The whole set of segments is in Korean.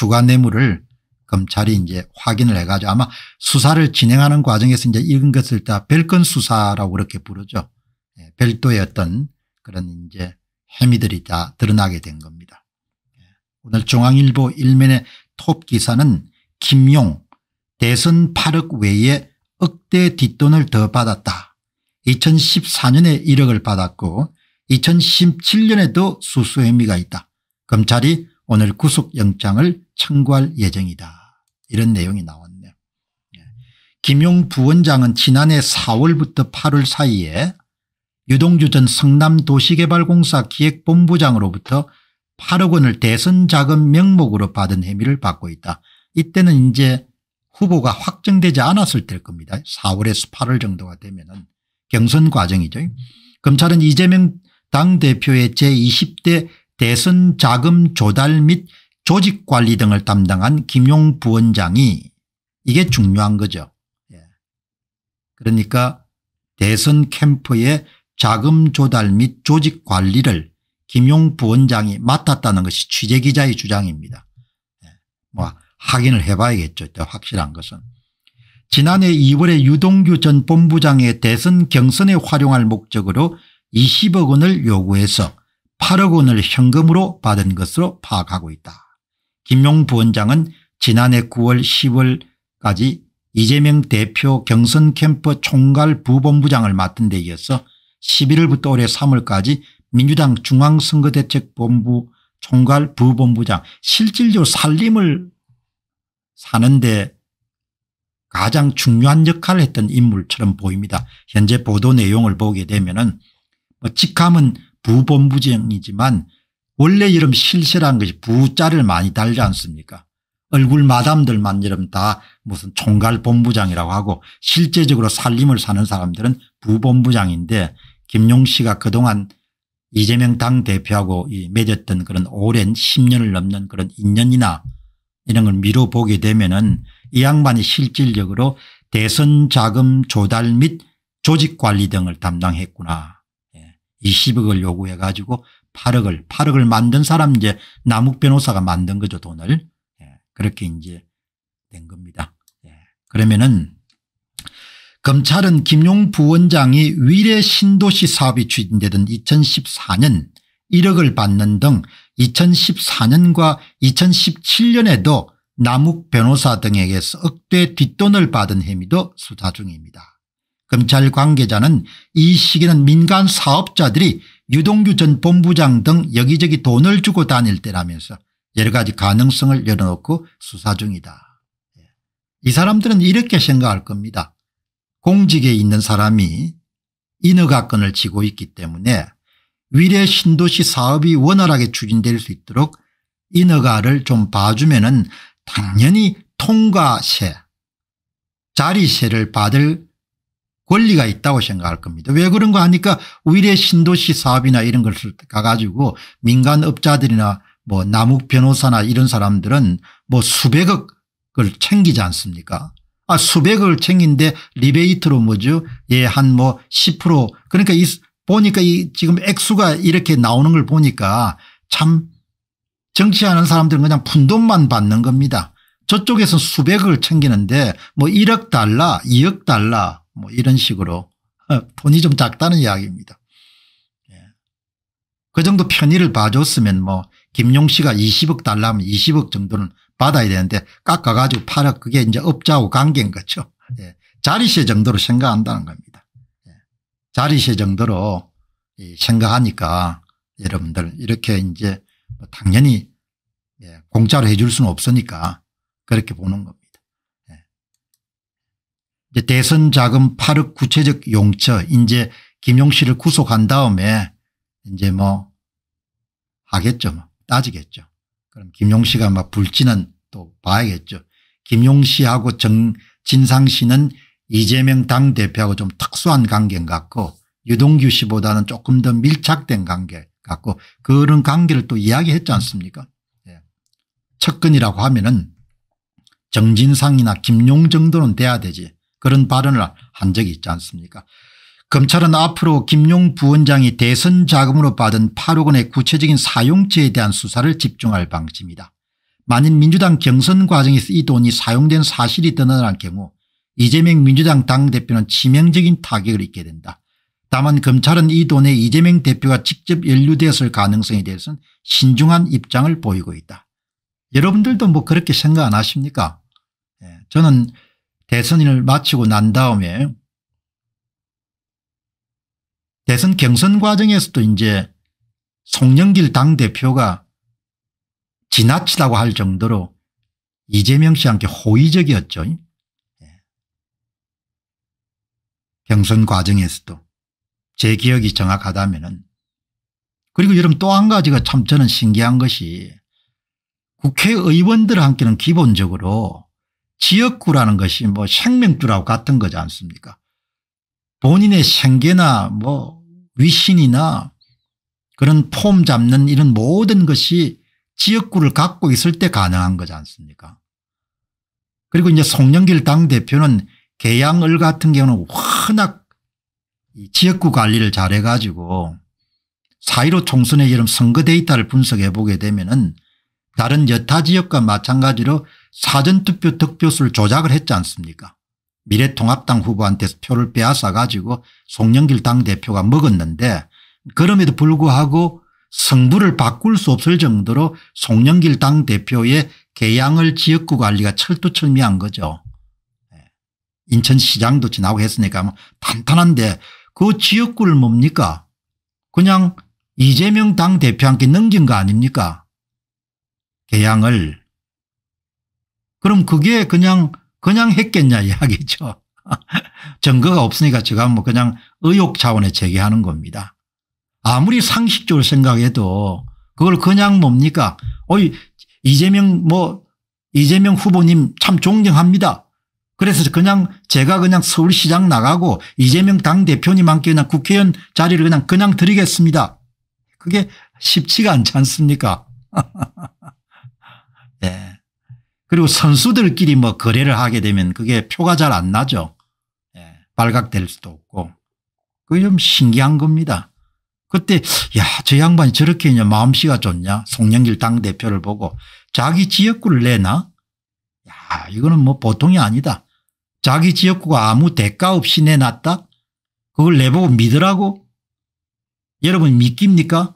추가 뇌물을 검찰이 이제 확인을 해가지고 아마 수사를 진행하는 과정에서 이제 이런 것을 다 별건 수사라고 그렇게 부르죠. 예, 별도의 어떤 그런 이제 혐의들이 다 드러나게 된 겁니다. 예, 오늘 중앙일보 일면의 톱 기사는 김용 대선 8억 외에 억대 뒷돈을 더 받았다. 2014년에 1억을 받았고 2017년에도 수수 혐의가 있다. 검찰이 오늘 구속영장을 청구할 예정이다. 이런 내용이 나왔네요. 예. 김용 부원장은 지난해 4월부터 8월 사이에 유동주 전 성남도시개발공사 기획본부장으로부터 8억 원을 대선자금 명목으로 받은 혐의를 받고 있다. 이때는 이제 후보가 확정되지 않았을 때일 겁니다. 4월에서 8월 정도가 되면 경선 과정이죠. 검찰은 이재명 당대표의 제20대 대선 자금 조달 및 조직관리 등을 담당한 김용 부원장이 이게 중요한 거죠. 예. 그러니까 대선 캠프의 자금 조달 및 조직관리를 김용 부원장이 맡았다는 것이 취재기자의 주장입니다. 예. 뭐 확인을 해봐야겠죠. 확실한 것은. 지난해 2월에 유동규 전 본부장의 대선 경선에 활용할 목적으로 20억 원을 요구해서 8억 원을 현금으로 받은 것으로 파악하고 있다. 김용 부원장은 지난해 9월 10월까지 이재명 대표 경선 캠프 총괄 부본부장을 맡은 데 이어서 11월부터 올해 3월까지 민주당 중앙선거대책본부 총괄 부본부장 실질적으로 살림을 사는데 가장 중요한 역할을 했던 인물처럼 보입니다. 현재 보도 내용을 보게 되면 은 뭐 직함은 부본부쟁이지만 원래 이름 실세라 것이 부자를 많이 달지 않습니까 얼굴 마담들만 이름 다 무슨 총괄 본부장이라고 하고 실제적으로 살림을 사는 사람들은 부본부장인데 김용 씨가 그동안 이재명 당 대표하고 맺었던 그런 오랜 10년을 넘는 그런 인연이나 이런 걸 미뤄보게 되면은 이 양반이 실질적으로 대선 자금 조달 및 조직 관리 등을 담당했구나 20억을 요구해 가지고 8억을 8억을 만든 사람 이제 남욱 변호사가 만든 거죠 돈을 예, 그렇게 이제 된 겁니다. 예, 그러면은 검찰은 김용 부원장이 위례 신도시 사업이 추진되던 2014년 1억을 받는 등 2014년과 2017년에도 남욱 변호사 등에게서 억대 뒷돈을 받은 혐의도 수사 중입니다. 검찰 관계자는 이 시기는 민간 사업자들이 유동규 전 본부장 등 여기저기 돈을 주고 다닐 때라면서 여러 가지 가능성을 열어놓고 수사 중이다. 예. 이 사람들은 이렇게 생각할 겁니다. 공직에 있는 사람이 인허가권을 지고 있기 때문에 위례 신도시 사업이 원활하게 추진될 수 있도록 인허가를 좀 봐주면 은 당연히 통과세 자리세를 받을 권리가 있다고 생각할 겁니다. 왜 그런 거 하니까 오히려 신도시 사업이나 이런 것을 가가지고 민간업자들이나 뭐 남욱 변호사나 이런 사람들은 뭐 수백억을 챙기지 않습니까 아 수백억을 챙긴데 리베이트로 뭐죠 예 한 뭐10% 그러니까 이 보니까 이 지금 액수가 이렇게 나오는 걸 보니까 참 정치하는 사람들은 그냥 푼돈만 받는 겁니다. 저쪽에서 수백을 챙기는데 뭐 1억 달러 2억 달러 뭐 이런 식으로 어, 돈이 좀 작다는 이야기입니다. 예. 그 정도 편의를 봐줬으면 뭐 김용 씨가 20억 달라면 20억 정도는 받아야 되는데 깎아가지고 팔아 그게 이제 업자하고 관계인 거죠. 예. 자리세 정도로 생각한다는 겁니다. 예. 자리세 정도로 생각하니까 여러분들 이렇게 이제 뭐 당연히 예. 공짜로 해줄 수는 없으니까 그렇게 보는 겁니다. 대선 자금 8억 구체적 용처 이제 김용 씨를 구속한 다음에 이제 뭐 하겠죠. 뭐 따지겠죠. 그럼 김용 씨가 막 불지는 또 봐야겠죠. 김용 씨하고 정, 진상 씨는 이재명 당대표하고 좀 특수한 관계인 것 같고 유동규 씨보다는 조금 더 밀착된 관계 같고 그런 관계를 또 이야기했지 않습니까 예. 첫근이라고 하면 은 정진상이나 김용 정도는 돼야 되지 그런 발언을 한 적이 있지 않습니까 검찰은 앞으로 김용 부원장이 대선 자금으로 받은 8억 원의 구체적인 사용처에 대한 수사를 집중할 방침이다. 만일 민주당 경선 과정에서 이 돈이 사용된 사실이 드러날 경우 이재명 민주당 당대표는 치명적인 타격을 입게 된다. 다만 검찰은 이 돈에 이재명 대표가 직접 연루되었을 가능성에 대해서는 신중한 입장을 보이고 있다. 여러분들도 뭐 그렇게 생각 안 하십니까? 예, 저는 대선을 마치고 난 다음에 대선 경선 과정에서도 이제 송영길 당대표가 지나치다고 할 정도로 이재명 씨한테 호의적이었죠. 예. 경선 과정에서도 제 기억이 정확하다면 은 그리고 여러분 또 한 가지가 참 저는 신기한 것이 국회의원들한테는 기본적으로 지역구라는 것이 뭐생명주라고 같은 거지 않습니까 본인의 생계나 뭐 위신이나 그런 폼 잡는 이런 모든 것이 지역구를 갖고 있을 때 가능한 거지 않습니까 그리고 이제 송영길 당대표는 계양을 같은 경우는 워낙 지역구 관리를 잘해가지고 4.15 총선의 이런 선거 데이터를 분석해 보게 되면은 다른 여타 지역과 마찬가지로 사전투표 득표수를 조작을 했지 않습니까 미래통합당 후보한테 표를 빼앗아 가지고 송영길 당대표가 먹었는데 그럼에도 불구하고 성부를 바꿀 수 없을 정도로 송영길 당대표의 개양을 지역구 관리가 철두철미한 거죠. 예. 인천시장도 지나고 했으니까 뭐 탄탄한데 그 지역구를 뭡니까 그냥 이재명 당대표한테 넘긴 거 아닙니까 개양을 그럼 그게 그냥 그냥 했겠냐 이야기죠. 증거가 없으니까 제가 뭐 그냥 의혹 차원에 제기하는 겁니다. 아무리 상식적으로 생각해도 그걸 그냥 뭡니까? 어이 이재명 뭐 이재명 후보님 참 존경합니다. 그래서 그냥 제가 그냥 서울시장 나가고 이재명 당대표님한테 그냥 국회의원 자리를 그냥 그냥 드리겠습니다. 그게 쉽지가 않지 않습니까? 네. 그리고 선수들끼리 뭐 거래를 하게 되면 그게 표가 잘 안 나죠. 예, 발각될 수도 없고. 그게 좀 신기한 겁니다. 그때 야저 양반이 저렇게 그냥 마음씨가 좋냐 송영길 당대표를 보고 자기 지역구를 내나 야 이거는 뭐 보통이 아니다. 자기 지역구가 아무 대가 없이 내놨다 그걸 내보고 믿으라고 여러분 믿깁니까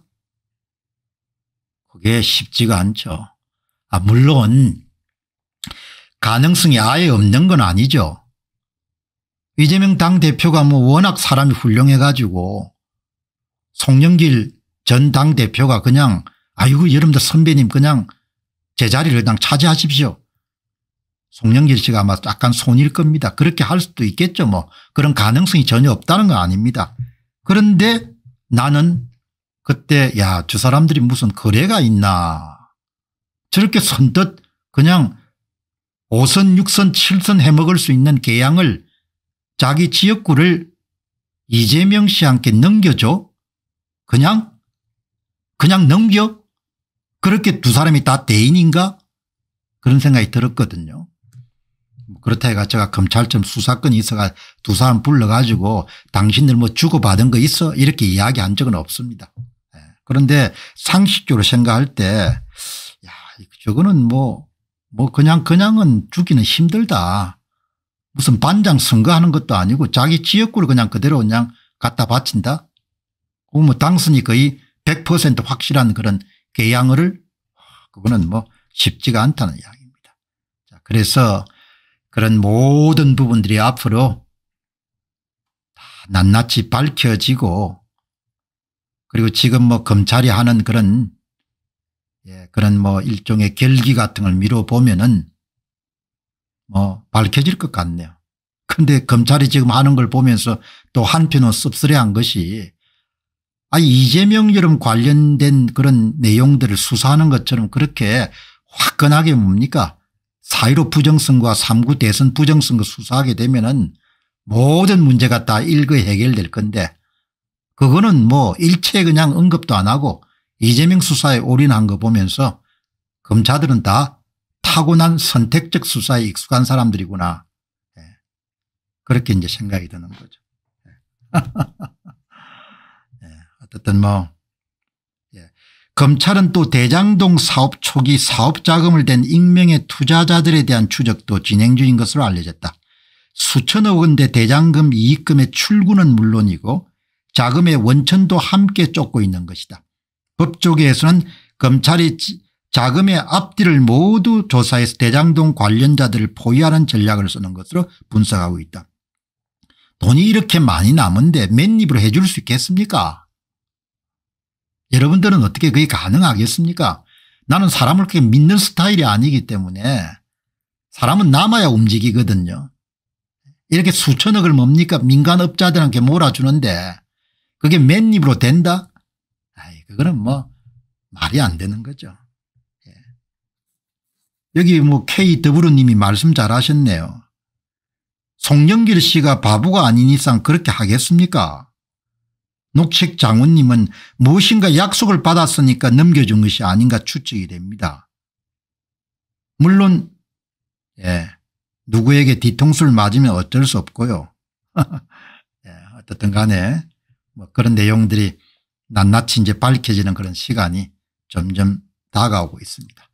그게 쉽지가 않죠. 아 물론 가능성이 아예 없는 건 아니죠. 이재명 당대표가 뭐 워낙 사람이 훌륭해가지고 송영길 전 당대표가 그냥 아이고 여러분들 선배님 그냥 제자리를 그냥 차지하십시오. 송영길 씨가 아마 약간 손일 겁니다. 그렇게 할 수도 있겠죠 뭐 그런 가능성이 전혀 없다는 거 아닙니다. 그런데 나는 그때 야저 사람들이 무슨 거래가 있나 저렇게 선뜻 그냥 5선 6선 7선 해먹을 수 있는 계양을 자기 지역구를 이재명 씨한테 넘겨줘? 그냥? 그냥 넘겨? 그렇게 두 사람이 다 대인인가? 그런 생각이 들었거든요. 뭐 그렇다 해가 제가 검찰청 수사권이 있어가 두 사람 불러가지고 당신들 뭐 주고받은 거 있어? 이렇게 이야기한 적은 없습니다. 예. 그런데 상식적으로 생각할 때, 야, 저거는 뭐뭐 그냥 그냥은 죽기는 힘들다. 무슨 반장 선거하는 것도 아니고 자기 지역구를 그냥 그대로 그냥 갖다 바친다. 그뭐 당선이 거의 100% 확실한 그런 개양을 아, 그거는 뭐 쉽지가 않다는 이야기입니다. 자, 그래서 그런 모든 부분들이 앞으로 다 낱낱이 밝혀지고 그리고 지금 뭐 검찰이 하는 그런 예, 그런 뭐 일종의 결기 같은 걸 미뤄보면은 뭐 밝혀질 것 같네요. 근데 검찰이 지금 하는 걸 보면서 또 한편으로 씁쓸해한 것이 아 이재명 여름 관련된 그런 내용들을 수사하는 것처럼 그렇게 화끈하게 뭡니까 사이로 부정선거와 3구 대선 부정선거 수사하게 되면은 모든 문제가 다 일거 해결될 건데 그거는 뭐 일체 그냥 언급도 안 하고 이재명 수사에 올인한 거 보면서 검찰들은다 타고난 선택적 수사에 익숙한 사람들이구나. 예. 그렇게 이제 생각이 드는 거죠. 예. 예. 어쨌든 뭐 예. 검찰은 또 대장동 사업 초기 사업 자금을 댄 익명의 투자자들에 대한 추적도 진행 중인 것으로 알려졌다. 수천억 원대 대장금 이익금의 출구는 물론이고 자금의 원천도 함께 쫓고 있는 것이다. 법조계에서는 검찰이 자금의 앞뒤를 모두 조사해서 대장동 관련자들을 포위하는 전략을 쓰는 것으로 분석하고 있다. 돈이 이렇게 많이 남은데 맨입으로 해줄 수 있겠습니까? 여러분들은 어떻게 그게 가능하겠습니까? 나는 사람을 그렇게 믿는 스타일이 아니기 때문에 사람은 남아야 움직이거든요. 이렇게 수천억을 뭡니까 민간업자들한테 몰아주는데 그게 맨입으로 된다? 그거는 뭐 말이 안 되는 거죠. 예. 여기 뭐 KW님이 말씀 잘하셨네요. 송영길 씨가 바보가 아닌 이상 그렇게 하겠습니까? 녹색 장훈님은 무엇인가 약속을 받았으니까 넘겨준 것이 아닌가 추측이 됩니다. 물론 예, 누구에게 뒤통수를 맞으면 어쩔 수 없고요. 예, 어떻든 간에 뭐 그런 내용들이 낱낱이 이제 밝혀지는 그런 시간이 점점 다가오고 있습니다.